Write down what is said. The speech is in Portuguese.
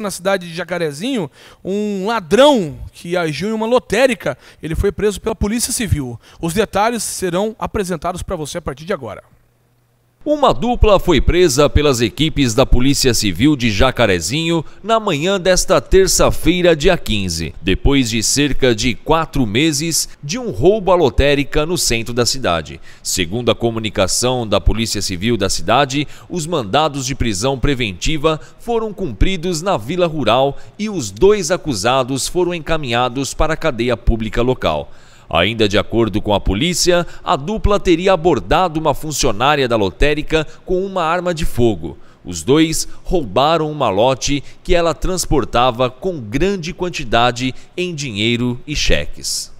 na cidade de Jacarezinho, um ladrão que agiu em uma lotérica. Ele foi preso pela Polícia Civil. Os detalhes serão apresentados para você a partir de agora. Uma dupla foi presa pelas equipes da Polícia Civil de Jacarezinho na manhã desta terça-feira, dia 15, depois de cerca de quatro meses de um roubo à lotérica no centro da cidade. Segundo a comunicação da Polícia Civil da cidade, os mandados de prisão preventiva foram cumpridos na Vila Rural e os dois acusados foram encaminhados para a cadeia pública local. Ainda de acordo com a polícia, a dupla teria abordado uma funcionária da lotérica com uma arma de fogo. Os dois roubaram um malote que ela transportava com grande quantidade em dinheiro e cheques.